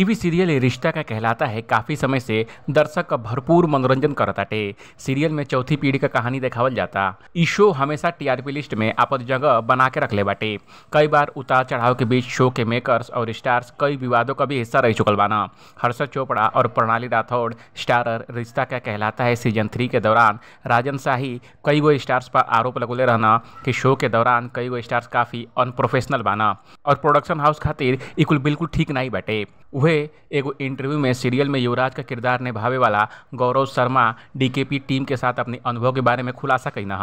TV serial रिश्ता का कहलाता है काफ़ी समय से दर्शक का भरपूर मनोरंजन करताटे सीरियल में चौथी पीढ़ी का कहानी देखावल जाता ई शो हमेशा टीआरपी लिस्ट में आपद जगह बना के रख ले बाटे कई बार उतार चढ़ाव के बीच शो के मेकर्स और स्टार्स कई विवादों का भी हिस्सा रह चुकल बाना हर्षद चोपड़ा और प्रणाली राठौड़ स्टारर रिश्ता का कहलाता है सीजन थ्री के दौरान राजन शाही कई गो स्टार्स पर आरोप लगोले रहना कि शो के दौरान कई गो स्टार्स काफ़ी अनप्रोफेशनल बाना और प्रोडक्शन हाउस खातिर इकुल बिल्कुल ठीक नहीं बैठे वह एगो इंटरव्यू में सीरियल में युवराज का किरदार निभावे वाला गौरव शर्मा डीकेपी टीम के साथ अपने अनुभव के बारे में खुलासा कहना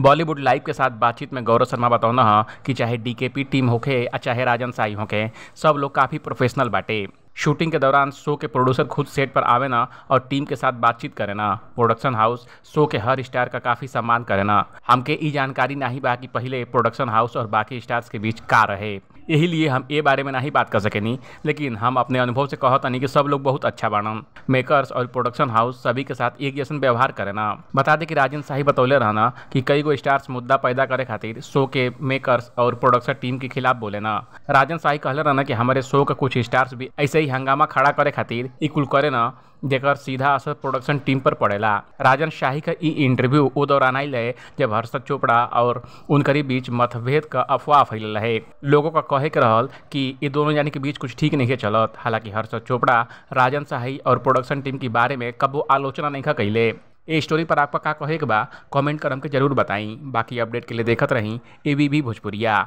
बॉलीवुड लाइव के साथ बातचीत में गौरव शर्मा बताना न कि चाहे डीकेपी टीम होके या चाहे राजन साई होके सब लोग काफ़ी प्रोफेशनल बाटे शूटिंग के दौरान शो के प्रोड्यूसर खुद सेट पर आवे ना और टीम के साथ बातचीत करे ना प्रोडक्शन हाउस शो के हर स्टार का काफ़ी सम्मान करे ना हमके ये जानकारी नहीं बा कि पहले प्रोडक्शन हाउस और बाकी स्टार्स के बीच का रहे यही लिए हम ये बारे में ना ही बात कर नहीं लेकिन हम अपने अनुभव से कहत तानी कि सब लोग बहुत अच्छा बनन मेकर्स और प्रोडक्शन हाउस सभी के साथ एक जैसा व्यवहार करे ना बता दें कि राजेंद्र शाही बतौले रहना कि कई गो स्टार्स मुद्दा पैदा करे खातिर शो के मेकर्स और प्रोडक्शन टीम के खिलाफ बोले ना राजेंद्र शाही कहले रहना कि हमारे शो का कुछ स्टार्स भी ऐसे ही हंगामा खड़ा करे खातिर इकुल करे ना जर सीधा असर प्रोडक्शन टीम पर पड़ेला राजन शाही का इंटरव्यू वो दौरान आये है जब हर्षद चोपड़ा और उनकरी बीच मतभेद का अफवाह फैल रहे लोगों का कहे के रहा कि ये दोनों जाने के बीच कुछ ठीक नहीं चलत हालांकि हर्षद चोपड़ा राजन शाही और प्रोडक्शन टीम के बारे में कब आलोचना नहीं कैले ये स्टोरी पर आपका का कहे के बा कमेंट कर हमके जरूर बताई बाकी अपडेट के लिए देखत रहीं ए बी भोजपुरिया